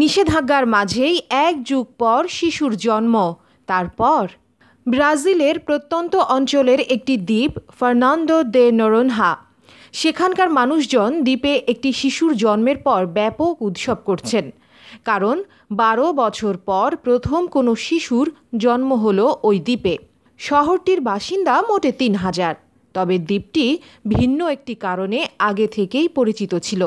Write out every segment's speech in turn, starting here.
নিষেধাজ্ঞার মাঝেই এক যুগ পর শিশুর জন্ম তারপর ব্রাজিলের প্রত্যন্ত অঞ্চলের একটি দ্বীপ ফার্নান্দো দে নরনহা সেখানকার মানুষজন দ্বীপে একটি শিশুর জন্মের পর ব্যাপক উৎসব করছেন কারণ বারো বছর পর প্রথম কোনো শিশুর জন্ম হলো ওই দ্বীপে শহরটির বাসিন্দা মোটে তিন হাজার তবে দ্বীপটি ভিন্ন একটি কারণে আগে থেকেই পরিচিত ছিল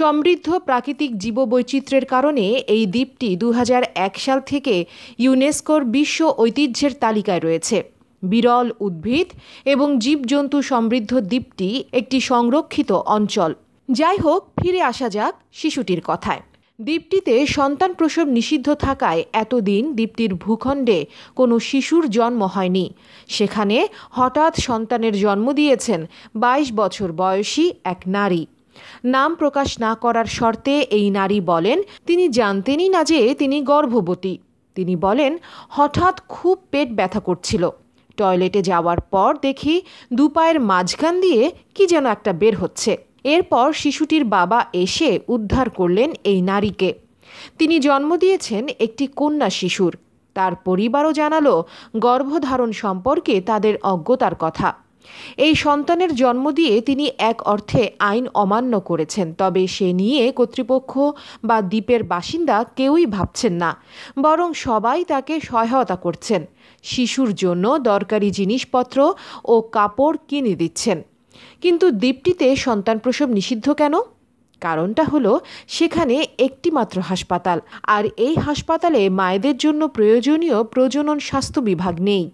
সমৃদ্ধ প্রাকৃতিক জীববৈচিত্র্যের কারণে এই দ্বীপটি দু সাল থেকে ইউনেস্কোর বিশ্ব ঐতিহ্যের তালিকায় রয়েছে বিরল উদ্ভিদ এবং জীবজন্তু সমৃদ্ধ দ্বীপটি একটি সংরক্ষিত অঞ্চল যাই হোক ফিরে আসা যাক শিশুটির কথায় দ্বীপটিতে সন্তান প্রসব নিষিদ্ধ থাকায় এতদিন দ্বীপটির ভূখণ্ডে কোনো শিশুর জন্ম হয়নি সেখানে হঠাৎ সন্তানের জন্ম দিয়েছেন ২২ বছর বয়সী এক নারী নাম প্রকাশ না করার শর্তে এই নারী বলেন তিনি জানতেনই না যে তিনি গর্ভবতী তিনি বলেন হঠাৎ খুব পেট ব্যথা করছিল টয়লেটে যাওয়ার পর দেখি দুপায়ের মাঝখান দিয়ে কি যেন একটা বের হচ্ছে এরপর শিশুটির বাবা এসে উদ্ধার করলেন এই নারীকে তিনি জন্ম দিয়েছেন একটি কন্যা শিশুর তার পরিবারও জানালো গর্ভধারণ সম্পর্কে তাদের অজ্ঞতার কথা এই সন্তানের জন্ম দিয়ে তিনি এক অর্থে আইন অমান্য করেছেন তবে সে নিয়ে কর্তৃপক্ষ বা দ্বীপের বাসিন্দা কেউই ভাবছেন না বরং সবাই তাকে সহায়তা করছেন শিশুর জন্য দরকারি জিনিসপত্র ও কাপড় কিনে দিচ্ছেন কিন্তু দ্বীপটিতে সন্তান প্রসব নিষিদ্ধ কেন কারণটা হলো সেখানে একটি মাত্র হাসপাতাল আর এই হাসপাতালে মায়েদের জন্য প্রয়োজনীয় প্রজনন স্বাস্থ্য বিভাগ নেই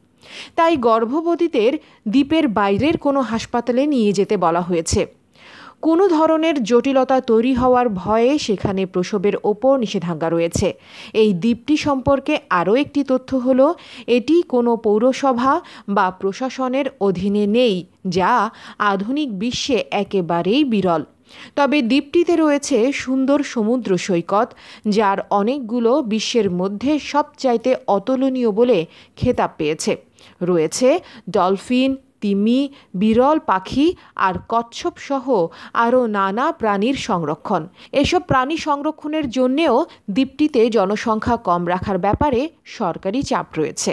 তাই গর্ভবতীদের দ্বীপের বাইরের কোনো হাসপাতালে নিয়ে যেতে বলা হয়েছে কোনো ধরনের জটিলতা তৈরি হওয়ার ভয়ে সেখানে প্রসবের ওপর নিষেধাজ্ঞা রয়েছে এই দ্বীপটি সম্পর্কে আরও একটি তথ্য হল এটি কোনো পৌরসভা বা প্রশাসনের অধীনে নেই যা আধুনিক বিশ্বে একেবারেই বিরল তবে দ্বীপটিতে রয়েছে সুন্দর সমুদ্র সৈকত যার অনেকগুলো বিশ্বের মধ্যে সবচাইতে অতুলনীয় বলে খেতাব পেয়েছে রয়েছে ডলফিন তিমি বিরল পাখি আর কচ্ছপ সহ আরও নানা প্রাণীর সংরক্ষণ এসব প্রাণী সংরক্ষণের জন্যেও দ্বীপটিতে জনসংখ্যা কম রাখার ব্যাপারে সরকারি চাপ রয়েছে